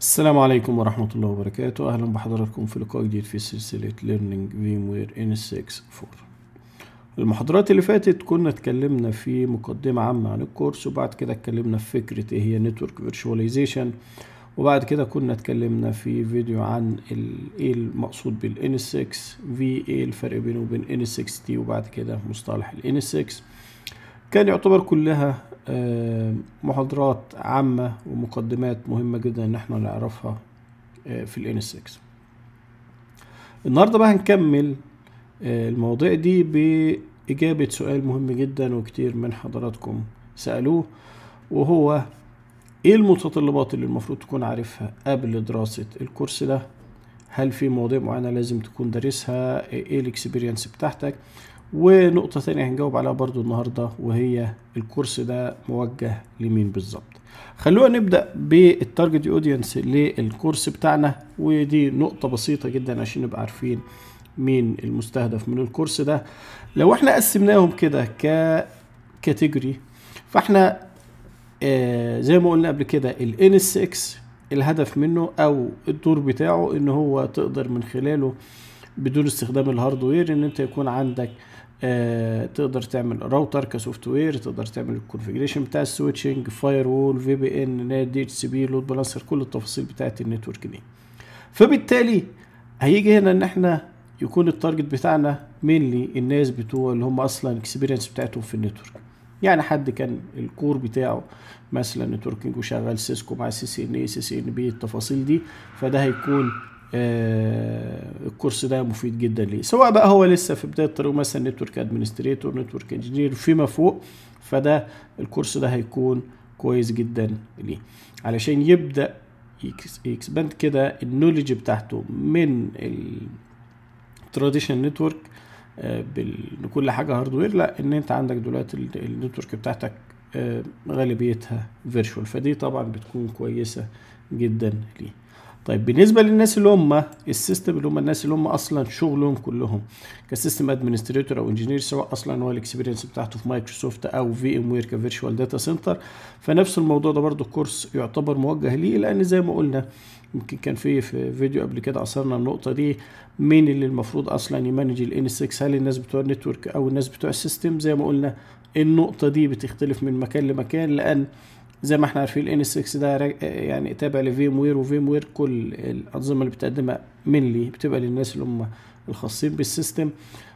السلام عليكم ورحمة الله وبركاته أهلا بحضراتكم في لقاء جديد في سلسلة Learning VMware N64 المحاضرات اللي فاتت كنا اتكلمنا في مقدمة عامة عن الكورس وبعد كده اتكلمنا في فكرة ايه هي Network Virtualization وبعد كده كنا اتكلمنا في فيديو عن ايه المقصود بال N6 V ايه الفرق بينه وبين N6T وبعد كده مصطلح ال N6 كان يعتبر كلها محاضرات عامة ومقدمات مهمة جدا ان احنا نعرفها آه، في الـ N6 النهاردة بقى هنكمل آه، المواضيع دي بإجابة سؤال مهم جدا وكتير من حضراتكم سألوه وهو ايه المتطلبات اللي المفروض تكون عارفها قبل دراسة الكورس ده هل في مواضيع معينة لازم تكون دارسها ايه الاكسبيرينس بتاعتك ونقطة تانية هنجاوب عليها برضو النهاردة وهي الكورس ده موجه لمين بالظبط خلونا نبدأ بالتارجت اودينس للكورس بتاعنا ودي نقطة بسيطة جدا عشان نبقى عارفين مين المستهدف من الكورس ده لو احنا قسمناهم كده ككاتيجوري فاحنا آه زي ما قلنا قبل كده ال NSX الهدف منه او الدور بتاعه ان هو تقدر من خلاله بدون استخدام الهاردوير ان انت يكون عندك آه تقدر تعمل راوتر كسوفت وير تقدر تعمل الكونفجريشن بتاع السويتشنج فاير وول في بي ان نت دي اتش سي بي لود بالانسر كل التفاصيل بتاعه النتورك دي فبالتالي هيجي هنا ان احنا يكون التارجت بتاعنا مينلي الناس بتوع اللي هم اصلا الاكسبيرينس بتاعتهم في النتورك يعني حد كان الكور بتاعه مثلا نتوركينج وشغال سيسكو مع سي سي ان اي سي سي ان بي التفاصيل دي فده هيكون آه، الكورس ده مفيد جدا ليه سواء بقى هو لسه في بدايه طريقه مثلا نتورك ادمنستريتور نتورك انجينير فيما فوق فده الكورس ده هيكون كويس جدا ليه علشان يبدا يكسباند كده النولج بتاعته من التراديشنال نتورك آه، لكل حاجه هاردوير لا ان انت عندك دلوقتي النتورك بتاعتك آه، غالبيتها فيرشوال فدي طبعا بتكون كويسه جدا ليه طيب بالنسبه للناس اللي هم السيستم اللي هم الناس اللي هم اصلا شغلهم كلهم كسيستم ادمنستريتور او انجينير سواء اصلا هو الاكسبيرينس بتاعته في مايكروسوفت او في ام وير كفيرشوال داتا سنتر فنفس الموضوع ده برضه الكورس يعتبر موجه ليه لان زي ما قلنا يمكن كان في في فيديو قبل كده اثرنا النقطه دي مين اللي المفروض اصلا يمانج الان 6 هل الناس بتوع النتورك او الناس بتوع السيستم زي ما قلنا النقطه دي بتختلف من مكان لمكان لان زي ما احنا عارفين ال اس 6 ده يعني تابع لفيم وير وفيم وير كل الانظمه اللي بتقدمها لي بتبقى للناس اللي هم الخاصين بالسيستم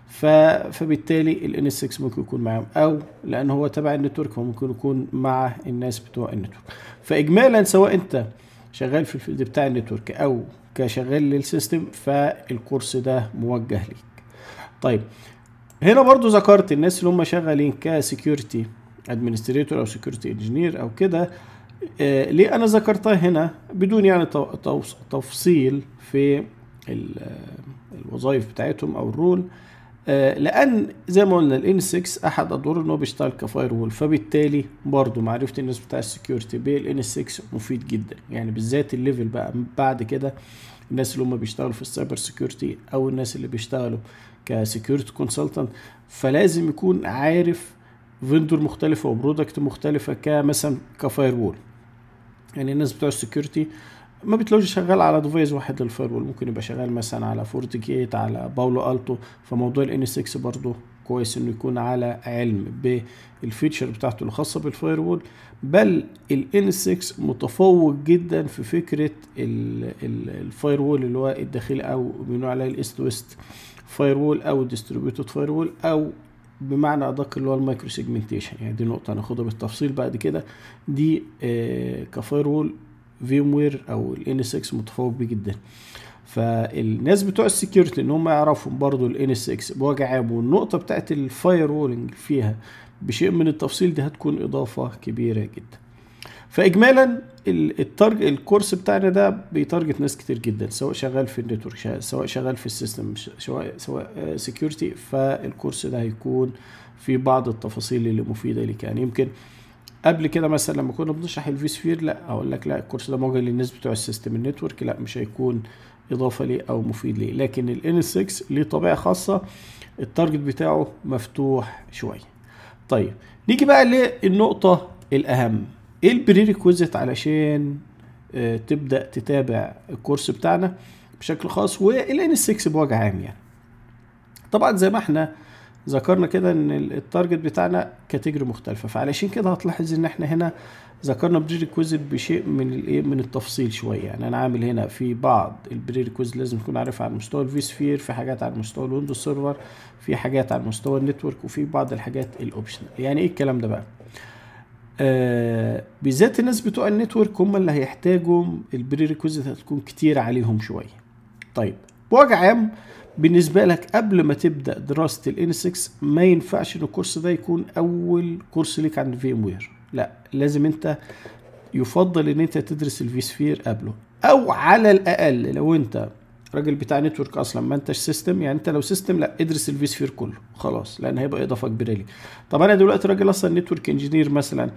فبالتالي ال اس 6 ممكن يكون معاهم او لان هو تابع النتورك فممكن يكون مع الناس بتوع النتورك فاجمالا سواء انت شغال في الفيلد بتاع النتورك او كشغال للسيستم فالكورس ده موجه ليك طيب هنا برضو ذكرت الناس اللي هم شغالين كسكيورتي ادمنستريتور او سكيورتي انجينير او كده آه، ليه انا ذكرتها هنا بدون يعني تفصيل في الوظائف بتاعتهم او الرول آه، لان زي ما قلنا الان 6 احد ادواره ان هو بيشتغل كفاير وول فبالتالي برضه معرفه الناس بتاع السكيورتي بالان 6 مفيد جدا يعني بالذات الليفل بقى بعد كده الناس اللي هم بيشتغلوا في السايبر سكيورتي او الناس اللي بيشتغلوا كسكيورتي كونسلتنت فلازم يكون عارف فيندور مختلفه وبرودكت مختلفه كمثلا كفاير وول يعني الناس بتوع السكيورتي ما بتلاقوش شغال على ديفايس واحد للفاير وول ممكن يبقى شغال مثلا على فورتي جيت على باولو التو فموضوع الان 6 برضه كويس انه يكون على علم بالفيتشر بتاعته الخاصه بالفاير وول بل الان 6 متفوق جدا في فكره الفاير وول اللي هو الداخلي او بنقول عليه الايست ويست وول او ديستريبيوتد وول او بمعنى ادق اللي هو المايكرو سيجمنتيشن يعني دي نقطه هناخدها بالتفصيل بعد كده دي آه، كفاير وول فيم وير او الان اكس متفوق بيه جدا فالناس بتوع السكيورتي ان هم يعرفوا برضو الان اكس بوجع عام والنقطه بتاعت الفاير وولنج فيها بشيء من التفصيل دي هتكون اضافه كبيره جدا فاجمالا التارج الكورس بتاعنا ده بيتارجت ناس كتير جدا سواء شغال في النتورك سواء شغال في السيستم سواء سواء سكيورتي آه، فالكورس ده هيكون في بعض التفاصيل اللي مفيده ليك يعني يمكن قبل كده مثلا لما كنا بنشرح الفي سفير لا اقول لك لا الكورس ده موجه للناس بتوع السيستم النتورك لا مش هيكون اضافه ليه او مفيد ليه لكن الان 6 ليه طبيعه خاصه التارجت بتاعه مفتوح شويه طيب نيجي بقى للنقطه الاهم ايه البري ريكويزيت علشان آه، تبدا تتابع الكورس بتاعنا بشكل خاص والان ان 6 بوجه عام يعني طبعا زي ما احنا ذكرنا كده ان التارجت بتاعنا كاتيجوري مختلفه فعلشان كده هتلاحظ ان احنا هنا ذكرنا بري ريكويزيت بشيء من الايه من التفصيل شويه يعني انا عامل هنا في بعض البري ريكويزيت لازم تكون عارفها على مستوى الفي سفير في حاجات على مستوى الويندوز سيرفر في حاجات على مستوى النتورك وفي بعض الحاجات الاوبشنال يعني ايه الكلام ده بقى آه بالذات الناس بتوع النتورك هم اللي هيحتاجوا البري ريكوزيت هتكون كتير عليهم شويه طيب بوجه عام بالنسبة لك قبل ما تبدأ دراسة n 6 ما ينفعش ان الكورس ده يكون أول كورس ليك عند الفي ام وير لا لازم انت يفضل ان انت تدرس الفي سفير قبله او على الاقل لو انت راجل بتاع نتورك اصلا ما انتش سيستم يعني انت لو سيستم لا ادرس الفي سفير كله خلاص لان هيبقى اضافه كبيره لي طب انا دلوقتي راجل اصلا نتورك انجينير مثلا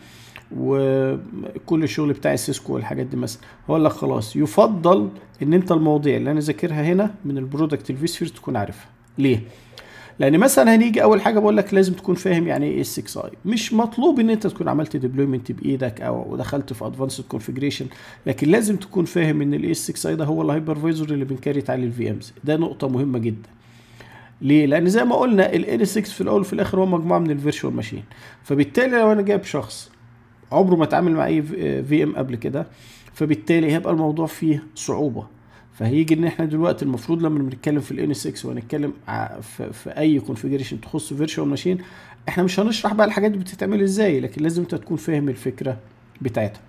وكل الشغل بتاع السيسكو والحاجات دي مثلا هقول لك خلاص يفضل ان انت المواضيع اللي انا ذاكرها هنا من البرودكت الفي سفير تكون عارفها ليه لان مثلا هنيجي اول حاجه بقول لك لازم تكون فاهم يعني ايه اس اكس اي مش مطلوب ان انت تكون عملت ديبلويمنت بايدك او دخلت في ادفانسد كونفيجريشن لكن لازم تكون فاهم ان الاس اكس اي ده هو الهايبرفايزر اللي بنكريت عليه الفي امز ده نقطه مهمه جدا ليه؟ لأن زي ما قلنا ال 6 في الأول وفي الآخر هو مجموعة من الفيرشوال ماشين، فبالتالي لو أنا جايب شخص عمره ما اتعامل مع أي في ام آه، قبل كده فبالتالي هيبقى الموضوع فيه صعوبة فهيجي ان احنا دلوقتي المفروض لما بنتكلم في الان 6 وهنتكلم في اي كونفيجريشن تخص فيرتشوال ماشين احنا مش هنشرح بقى الحاجات دي بتتعمل ازاي لكن لازم انت تكون فاهم الفكره بتاعتها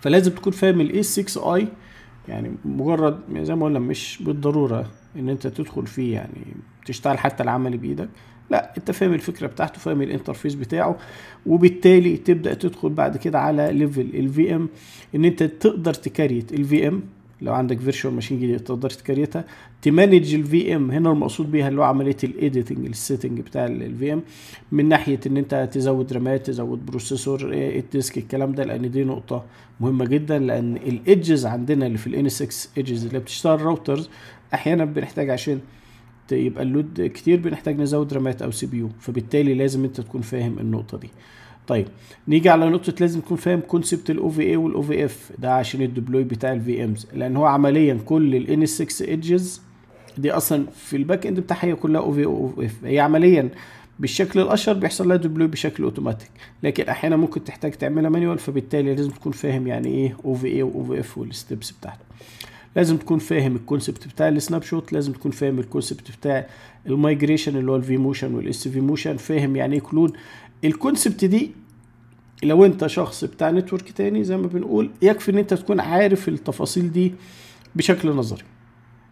فلازم تكون فاهم الاي 6 اي يعني مجرد زي ما قلنا مش بالضروره ان انت تدخل فيه يعني تشتغل حتى العمل بايدك لا انت فاهم الفكره بتاعته فاهم الانترفيس بتاعه وبالتالي تبدا تدخل بعد كده على ليفل الفي ام ان انت تقدر تكريت الفي ام لو عندك فيرتشوال ماشين جديده تقدر تكريتها تمانج الفي ام هنا المقصود بيها اللي هو عمليه الايديتنج السيتنج بتاع الفي ام من ناحيه ان انت تزود رامات تزود بروسيسور الديسك الكلام ده لان دي نقطه مهمه جدا لان الايدجز عندنا اللي في الان 6 ايدجز اللي بتشتغل راوترز احيانا بنحتاج عشان يبقى اللود كتير بنحتاج نزود رامات او سي بي يو فبالتالي لازم انت تكون فاهم النقطه دي طيب نيجي على نقطه لازم تكون فاهم كونسبت الاو في اي والاو في اف ده عشان الديبلوي بتاع الفي امز لان هو عمليا كل الان 6 ايدجز دي اصلا في الباك اند بتاعها هي كلها او في OVF اف هي عمليا بالشكل الاشهر بيحصل لها ديبلوي بشكل اوتوماتيك لكن احيانا ممكن تحتاج تعملها مانيوال فبالتالي لازم تكون فاهم يعني ايه او في اي واو في اف والستبس بتاعته لازم تكون فاهم الكونسبت بتاع السناب شوت لازم تكون فاهم الكونسبت بتاع المايجريشن اللي هو الفي موشن والاس في موشن فاهم يعني ايه كلون الكونسبت دي لو انت شخص بتاع نتورك تاني زي ما بنقول يكفي ان انت تكون عارف التفاصيل دي بشكل نظري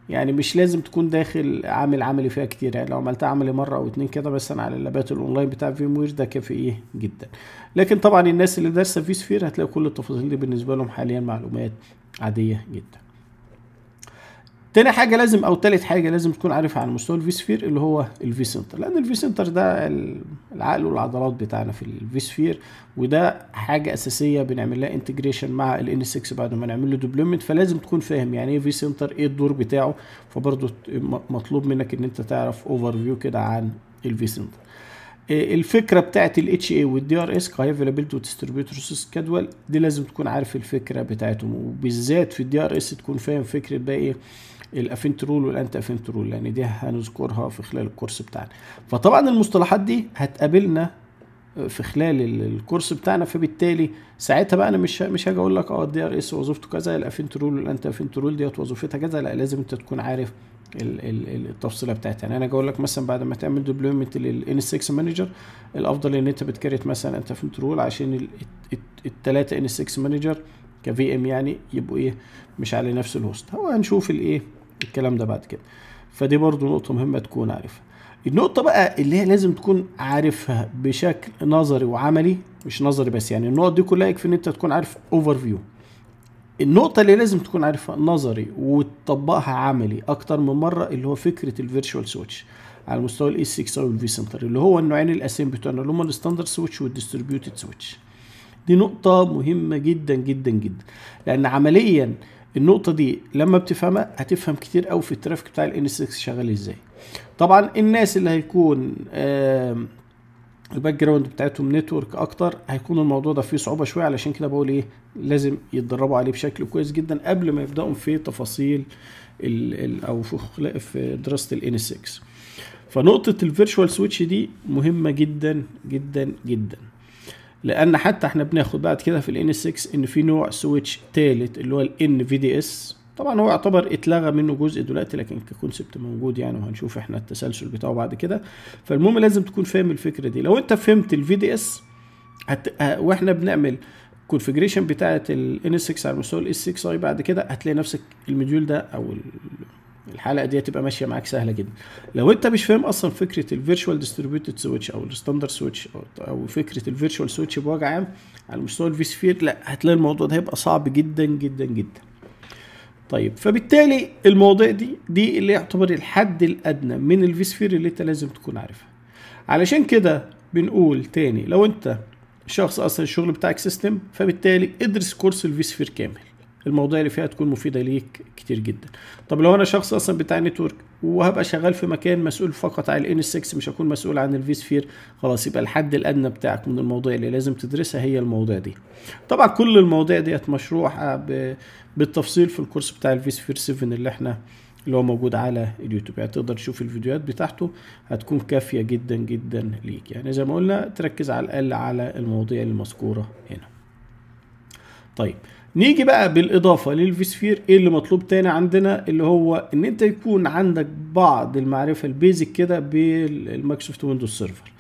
يعني مش لازم تكون داخل عامل عملي فيها كتير يعني لو عملتها عملي مره او اتنين كده بس انا على اللابات الاونلاين بتاع فيموير ده كافي ايه جدا لكن طبعا الناس اللي دارسه في سفير هتلاقي كل التفاصيل دي بالنسبه لهم حاليا معلومات عاديه جدا تاني حاجه لازم او تالت حاجه لازم تكون عارفها على مستوى الفيسفير اللي هو الفي سنتر لان الفي سنتر ده العقل والعضلات بتاعنا في الفيسفير وده حاجه اساسيه بنعمل لها انتجريشن مع الان 6 بعد ما نعمل له ديبلومنت فلازم تكون فاهم يعني ايه في سنتر ايه الدور بتاعه فبرضه مطلوب منك ان انت تعرف اوفر فيو كده عن الفي سنتر آه، الفكره بتاعت الاتش اي والدي ار اس كاي افيلابيلتي وديستريبيوتورز سكادول دي لازم تكون عارف الفكره بتاعتهم وبالذات في الدي ار اس تكون فاهم فكره بقى ايه الافنت رول والانت افنت رول لان دي هنذكرها في خلال الكورس بتاعنا فطبعا المصطلحات دي هتقابلنا آه، في خلال الكورس بتاعنا فبالتالي ساعتها بقى انا مش مش هاجي اقول لك اه الدي ار اس وظيفته كذا الافنت رول والانت افنت رول ديت وظيفتها كذا لا لازم انت تكون عارف التفصيله بتاعتها يعني انا اجي اقول لك مثلا بعد ما تعمل ديبلويمنت للان 6 مانجر الافضل ان انت بتكريت مثلا انت فهمت رول عشان الثلاثه ان 6 مانجر كفي ام يعني يبقوا ايه مش على نفس الهوست هو هنشوف الايه الكلام ده بعد كده فدي برضو نقطة مهمة تكون عارفها النقطة بقى اللي هي لازم تكون عارفها بشكل نظري وعملي مش نظري بس يعني النقط دي كلها يكفي ان انت تكون عارف اوفر فيو النقطة اللي لازم تكون عارفها نظري وتطبقها عملي أكتر من مرة اللي هو فكرة الفيرتشوال سويتش على مستوى الاي 6 e او الفي سنتر اللي هو النوعين الاسامي بتوعنا اللي هم الستاندرد سويتش والديستريبيوتد سويتش دي نقطة مهمة جدا جدا جدا لأن عمليا النقطة دي لما بتفهمها هتفهم كتير قوي في الترافيك بتاع الان N6 شغال ازاي طبعا الناس اللي هيكون الباك جراوند بتاعتهم نتورك اكتر هيكون الموضوع ده فيه صعوبة شوية علشان كده بقول ايه لازم يتدربوا عليه بشكل كويس جدا قبل ما يبدأوا في تفاصيل الـ الـ او في دراسة الان N6 فنقطة الفيرشوال سويتش دي مهمة جدا جدا جدا لان حتى احنا بناخد بعد كده في الان 6 ان في نوع سويتش تالت اللي هو الان في دي اس طبعا هو يعتبر اتلغى منه جزء دلوقتي لكن ككونسبت موجود يعني وهنشوف احنا التسلسل بتاعه بعد كده فالمهم لازم تكون فاهم الفكره دي لو انت فهمت الفي دي اس هت... واحنا بنعمل الكونفجريشن بتاعه ال N6 على مستوى ال S6i بعد كده هتلاقي نفسك المديول ده او الحلقه دي هتبقى ماشيه معاك سهله جدا لو انت مش فاهم اصلا فكره الفيرتشوال ديستريبيوتد سويتش او الستاندر سويتش او فكره الفيرتشوال سويتش بوجه عام على مستوى الفي سفير لا هتلاقي الموضوع ده هيبقى صعب جدا جدا جدا طيب فبالتالي المواضيع دي دي اللي يعتبر الحد الادنى من الفي سفير اللي انت لازم تكون عارفها علشان كده بنقول تاني لو انت شخص اصلا الشغل بتاعك سيستم فبالتالي ادرس كورس الفي سفير كامل المواضيع اللي فيها تكون مفيده ليك كتير جدا طب لو انا شخص اصلا بتاع نتورك وهبقى شغال في مكان مسؤول فقط عن الان 6 مش هكون مسؤول عن الفي سفير خلاص يبقى الحد الادنى بتاعك من المواضيع اللي لازم تدرسها هي المواضيع دي طبعا كل المواضيع ديت مشروحه آه، بالتفصيل في الكورس بتاع الفي سفير 7 اللي احنا اللي هو موجود على اليوتيوب يعني تقدر تشوف الفيديوهات بتاعته هتكون كافيه جدا جدا ليك يعني زي ما قلنا تركز على الاقل على المواضيع المذكوره هنا طيب نيجي بقى بالاضافه للفيسفير ايه اللي مطلوب تاني عندنا اللي هو ان انت يكون عندك بعض المعرفه البيزك كده بالمايكروسوفت ويندوز سيرفر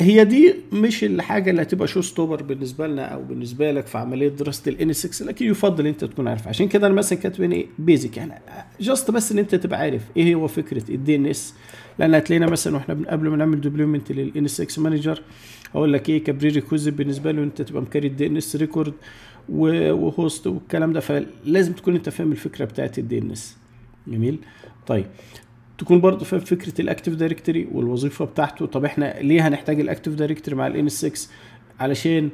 هي دي مش الحاجه اللي هتبقى شو ستوبر بالنسبه لنا او بالنسبه لك في عمليه دراسه الان 6 لكن يفضل انت تكون عارف عشان كده انا مثلا كاتب ايه بيزك يعني جاست بس ان انت تبقى عارف ايه هو فكره الدي ان اس لان هتلاقينا مثلا واحنا قبل ما نعمل ديبلومنت للان 6 مانجر اقول لك ايه كبري ريكوزيت بالنسبه له انت تبقى مكاري الدي ان اس ريكورد وهوست والكلام ده فلازم تكون انت فاهم الفكره بتاعت الدي ان اس جميل طيب تكون برضه فاهم فكره الاكتيف دايركتوري والوظيفه بتاعته طب احنا ليه هنحتاج الاكتيف دايركتوري مع الان اس 6 علشان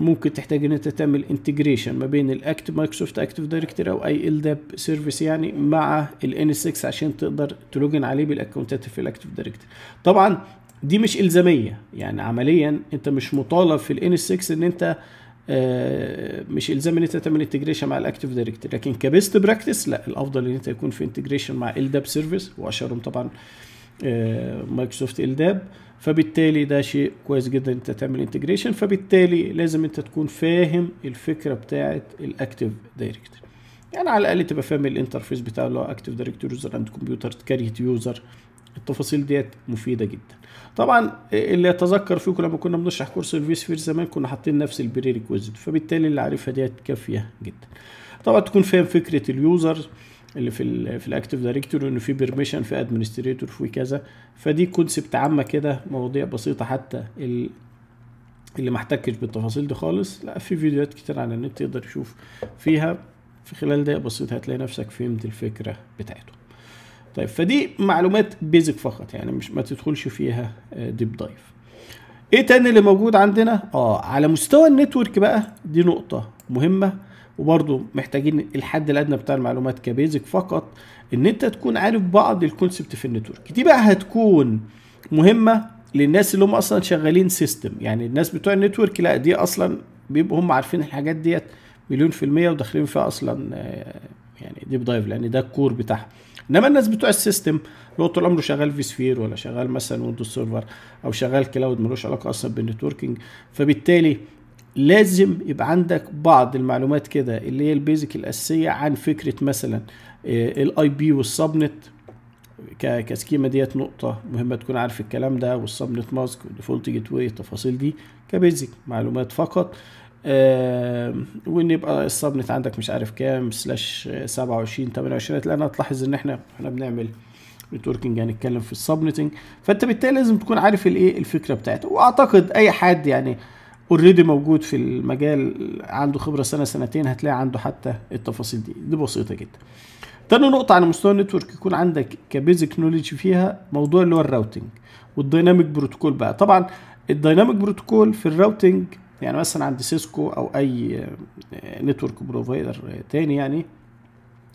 ممكن تحتاج ان انت تعمل انتجريشن ما بين الاكت مايكروسوفت اكتيف دايركتوري او اي ال داب سيرفيس يعني مع الان اس 6 عشان تقدر تلوجن عليه بالاكونتات في الاكتيف دايركتوري طبعا دي مش الزاميه يعني عمليا انت مش مطالب في الان اس 6 ان انت آه، مش الزام ان انت تعمل انتجريشن مع الاكتيف دايركتري لكن كبيست براكتس لا الافضل ان انت يكون في انتجريشن مع الداب سيرفيس واشهرهم طبعا مايكروسوفت آه، الداب فبالتالي ده شيء كويس جدا انت تعمل انتجريشن فبالتالي لازم انت تكون فاهم الفكره بتاعه الاكتيف دايركتري يعني على الاقل تبقى فاهم الانترفيس بتاعه اللي هو اكتيف دايركتري يوزر اند كمبيوتر كاريت يوزر التفاصيل ديت مفيده جدا طبعا اللي يتذكر فيكم لما كنا بنشرح كورس الفيس فير زمان كنا حاطين نفس البري ريكويزيت فبالتالي اللي عارفها ديت كافيه جدا طبعا تكون فاهم فكره اليوزر اللي في الـ في الاكتف دايركتوري انه في بيرميشن في ادمنستريتور في كذا فدي كونسبت عامه كده مواضيع بسيطه حتى اللي ما احتكش بالتفاصيل دي خالص لا في فيديوهات كتير على النت تقدر تشوف فيها في خلال دقيقه بسيطه هتلاقي نفسك فهمت الفكره بتاعته طيب فدي معلومات بيزك فقط يعني مش ما تدخلش فيها ديب آه، دايف ايه تاني اللي موجود عندنا اه على مستوى النتورك بقى دي نقطه مهمه وبرضه محتاجين الحد الادنى بتاع المعلومات كبيزك فقط ان انت تكون عارف بعض الكونسبت في النتورك دي بقى هتكون مهمه للناس اللي هم اصلا شغالين سيستم يعني الناس بتوع النتورك لا دي اصلا بيبقوا هم عارفين الحاجات ديت مليون في المية وداخلين فيها اصلا آه، يعني ديب دايف لان ده الكور بتاعها انما الناس بتوع السيستم لو طول عمره شغال في سفير ولا شغال مثلا ويندوز سيرفر او شغال كلاود ملوش علاقه اصلا بالنتوركينج فبالتالي لازم يبقى عندك بعض المعلومات كده اللي هي البيزك الاساسيه عن فكره مثلا آه، الاي بي والسبنت كسكيما ديت نقطه مهمه تكون عارف الكلام ده والسبنت ماسك والديفولت جيت واي التفاصيل دي كبيزك معلومات فقط آه، وان يبقى السبنت عندك مش عارف كام سلاش 27 28 لان هتلاحظ ان احنا احنا بنعمل نتوركنج يعني هنتكلم في السبنتنج فانت بالتالي لازم تكون عارف الايه الفكره بتاعته واعتقد اي حد يعني اوريدي موجود في المجال عنده خبره سنه سنتين هتلاقي عنده حتى التفاصيل دي دي بسيطه جدا تاني نقطة على مستوى النتورك يكون عندك كبيزك نوليدج فيها موضوع اللي هو الراوتنج والديناميك بروتوكول بقى طبعا الديناميك بروتوكول في الراوتنج يعني مثلا عند سيسكو او اي آه، نتورك بروفايدر آه، تاني يعني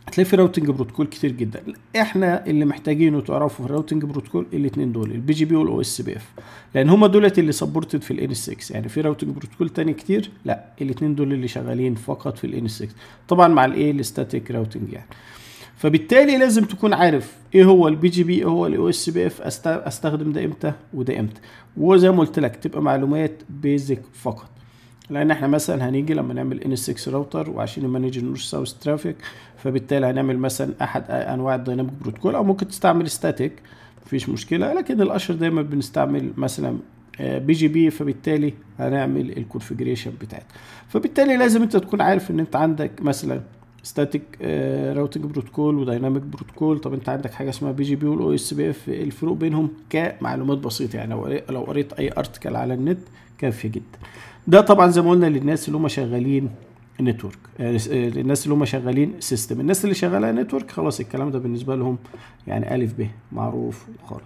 هتلاقي في راوتنج بروتوكول كتير جدا احنا اللي محتاجينه تعرفه في الراوتنج بروتوكول الاثنين دول البي جي بي والاو اس بي اف لان هما دولت اللي سبورتد في الان 6 يعني في راوتنج بروتوكول تاني كتير لا الاثنين دول اللي شغالين فقط في الان 6 طبعا مع الايه الاستاتيك راوتنج يعني فبالتالي لازم تكون عارف ايه هو البي جي بي ايه هو الاو اس بي اف استخدم ده امتى وده امتى وزي ما قلت لك تبقى معلومات بيزك فقط لان احنا مثلا هنيجي لما نعمل ان 6 راوتر وعشان نمانج النورث ساوث ترافيك فبالتالي هنعمل مثلا احد انواع الديناميك بروتوكول او ممكن تستعمل ستاتيك مفيش مشكله لكن الاشهر دايما بنستعمل مثلا آه، بي جي بي فبالتالي هنعمل الكونفجريشن بتاعتها فبالتالي لازم انت تكون عارف ان انت عندك مثلا ستاتيك آه، راوتنج بروتوكول ودايناميك بروتوكول طب انت عندك حاجه اسمها بي جي بي والاو اس بي اف الفروق بينهم كمعلومات بسيطه يعني لو قريت اي ارتكل على النت كافيه جدا ده طبعا زي ما قلنا للناس اللي هم شغالين نتورك آه، آه، الناس اللي هم شغالين سيستم الناس اللي شغاله نتورك خلاص الكلام ده بالنسبه لهم يعني الف ب معروف خالص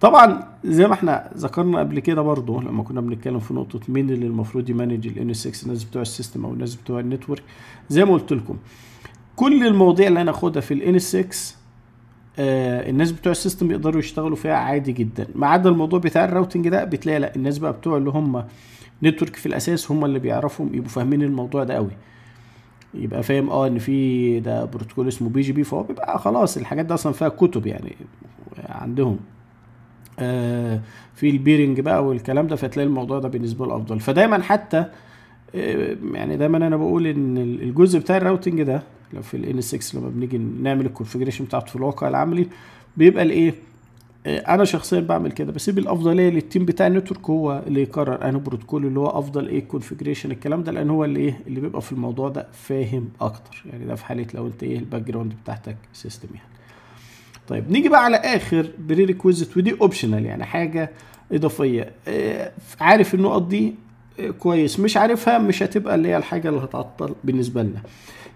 طبعا زي ما احنا ذكرنا قبل كده برضه لما كنا بنتكلم في نقطه مين اللي المفروض يمانج الان 6 الناس بتوع السيستم او الناس بتوع النتورك زي ما قلت لكم كل المواضيع اللي انا اخدها في الان 6 آه الناس بتوع السيستم يقدروا يشتغلوا فيها عادي جدا ما عدا الموضوع بتاع الراوتنج ده بتلاقي لا الناس بقى بتوع اللي هم نتورك في الاساس هم اللي بيعرفهم يبقوا فاهمين الموضوع ده قوي يبقى فاهم اه ان في ده بروتوكول اسمه بي جي بي فهو بيبقى خلاص الحاجات دي اصلا فيها كتب يعني عندهم آه في البيرنج بقى والكلام ده فتلاقي الموضوع ده بالنسبه له افضل فدايما حتى آه يعني دايما انا بقول ان الجزء بتاع الراوتنج ده لو في ال N6 لما بنيجي نعمل الكونفجريشن بتاعته في الواقع العملي بيبقى الايه آه، انا شخصيا بعمل كده بسيب الافضليه للتيم بتاع النتورك هو اللي يقرر انا بروتوكول اللي هو افضل ايه كونفيجريشن الكلام ده لان هو اللي ايه اللي بيبقى في الموضوع ده فاهم اكتر يعني ده في حاله لو انت ايه الباك جراوند بتاعتك سيستم يعني طيب نيجي بقى على اخر بري ريكويزيت ودي اوبشنال يعني حاجه اضافيه آه، عارف النقط دي كويس مش عارفها مش هتبقى اللي هي الحاجه اللي هتعطل بالنسبه لنا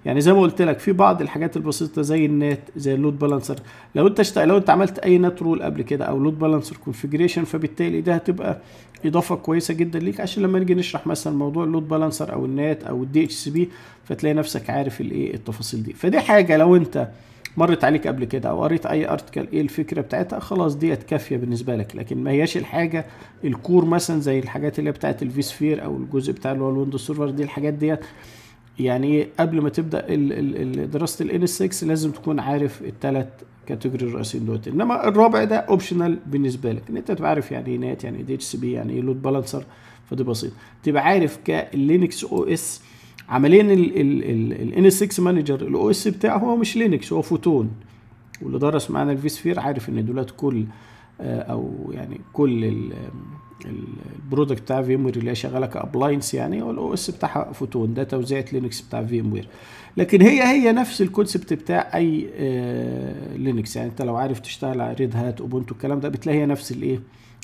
يعني زي ما قلت لك في بعض الحاجات البسيطه زي النت زي اللود بالانسر لو انت اشتغل لو انت عملت اي نت رول قبل كده او لود بالانسر كونفيجريشن فبالتالي ده هتبقى اضافه كويسه جدا ليك عشان لما نيجي نشرح مثلا موضوع اللود بالانسر او النت او الدي اتش سي بي فتلاقي نفسك عارف الايه التفاصيل دي فدي حاجه لو انت مرت عليك قبل كده او قريت اي ارتكل ايه الفكره بتاعتها خلاص ديت كافيه بالنسبه لك لكن ما هياش الحاجه الكور مثلا زي الحاجات اللي هي بتاعت الفيسفير او الجزء بتاع اللي هو الويندوز سيرفر دي الحاجات ديت يعني إيه؟ قبل ما تبدا دراسه ال N6 لازم تكون عارف الثلاث كاتيجوري الرئيسيين دول انما الرابع ده اوبشنال بالنسبه لك ان انت تبقى عارف يعني ايه نات يعني ايه دي اتش سي بي يعني ايه لود بالانسر فدي بسيط تبقى عارف كلينكس او اس عمليا ال ال 6 مانجر الاو اس بتاعه هو مش لينكس هو فوتون واللي درس معانا سفير عارف ان دولت كل آه، او يعني كل البرودكت بتاع فيم وير اللي هي شغاله كابلاينس يعني هو الاو اس بتاعها فوتون ده توزيعه لينكس بتاع فيم وير لكن هي هي نفس الكونسبت بتاع اي لينكس آه، يعني انت لو عارف تشتغل على ريد هات اوبونتو الكلام ده بتلاقي هي نفس الايه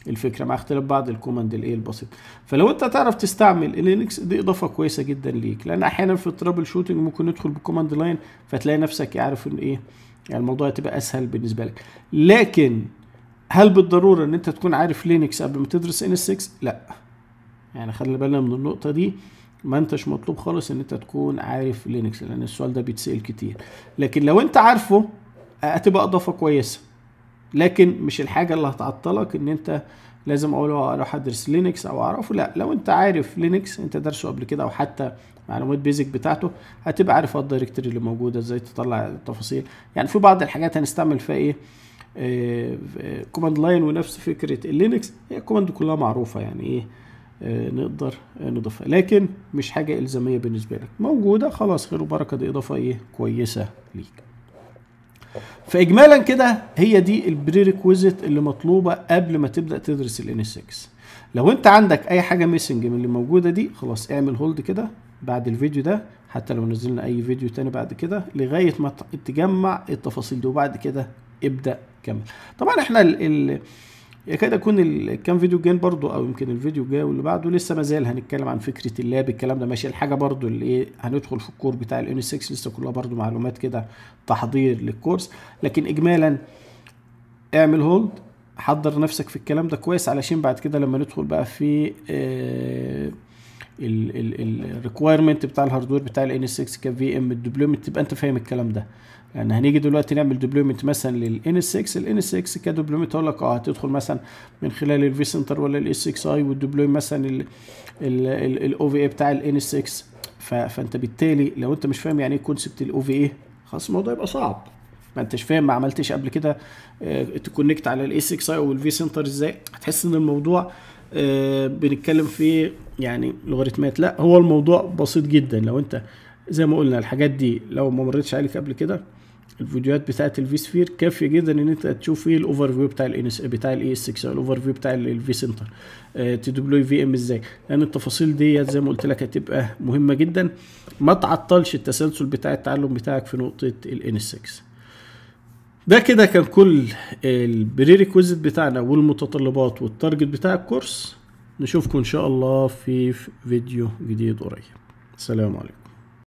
الفكره مع اختلاف بعض الكوماند الايه البسيط فلو انت تعرف تستعمل لينكس دي اضافه كويسه جدا ليك لان احيانا في الترابل شوتنج ممكن ندخل بالكوماند لاين فتلاقي نفسك عارف ان ايه يعني الموضوع هتبقى اسهل بالنسبه لك لكن هل بالضروره ان انت تكون عارف لينكس قبل ما تدرس ان 6 لا يعني خلي بالنا من النقطه دي ما انتش مطلوب خالص ان انت تكون عارف لينكس لان السؤال ده بيتسال كتير لكن لو انت عارفه هتبقى اضافه كويسه لكن مش الحاجه اللي هتعطلك ان انت لازم اقول اروح ادرس لينكس او اعرفه لا لو انت عارف لينكس انت دارسه قبل كده او حتى معلومات بيزك بتاعته هتبقى عارف الدايركتري اللي موجوده ازاي تطلع التفاصيل يعني في بعض الحاجات هنستعمل فيها ايه كوماند آه، لاين ونفس فكره اللينكس هي الكوماند كلها معروفه يعني ايه آه، نقدر نضيفها لكن مش حاجه الزاميه بالنسبه لك موجوده خلاص خير وبركه دي اضافه ايه كويسه ليك فاجمالا كده هي دي البريريكويزيت اللي مطلوبه قبل ما تبدا تدرس الان 6 لو انت عندك اي حاجه ميسنج من اللي موجوده دي خلاص اعمل هولد كده بعد الفيديو ده حتى لو نزلنا اي فيديو تاني بعد كده لغايه ما تجمع التفاصيل دي وبعد كده ابدا كمل طبعا احنا ال يكاد يكون الكام فيديو جايين برضو او يمكن الفيديو الجاي واللي بعده لسه ما زال هنتكلم عن فكره اللاب الكلام ده ماشي الحاجه برضو اللي ايه هندخل في الكور بتاع الان 6 لسه كلها برضو معلومات كده تحضير للكورس لكن اجمالا اعمل هولد حضر نفسك في الكلام ده كويس علشان بعد كده لما ندخل بقى في الريكويرمنت آه، الريكوايرمنت بتاع الهاردوير بتاع الان 6 كفي ام الدبلوم تبقى انت فاهم الكلام ده يعني هنيجي دلوقتي نعمل دبلومنت مثلا للان 6 الان 6 كدبلومنت اقول لك اه هتدخل مثلا من خلال الفي سنتر ولا الاس 6 اي والدبلوم مثلا الاو في اي بتاع الان 6 فانت بالتالي لو انت مش فاهم يعني ايه كونسبت الاو في اي خلاص الموضوع يبقى صعب ما انتش فاهم ما عملتش قبل كده آه، تكونكت على الاس 6 اي او الفي سنتر ازاي هتحس ان الموضوع آه، بنتكلم في يعني لوغاريتمات لا هو الموضوع بسيط جدا لو انت زي ما قلنا الحاجات دي لو ما مرتش عليك قبل كده الفيديوهات بتاعه الفي سفير كافيه جدا ان انت تشوف ايه الاوفر فيو بتاع اس بتاع الاي اس 6 او الاوفر فيو بتاع الفي سنتر تي آه، تدبلوي في ام ازاي لان التفاصيل ديت زي ما قلت لك هتبقى مهمه جدا ما تعطلش التسلسل بتاع التعلم بتاعك في نقطه ال 6 ده كده كان كل البري بتاعنا والمتطلبات والتارجت بتاع الكورس نشوفكم ان شاء الله في فيديو جديد قريب سلام عليكم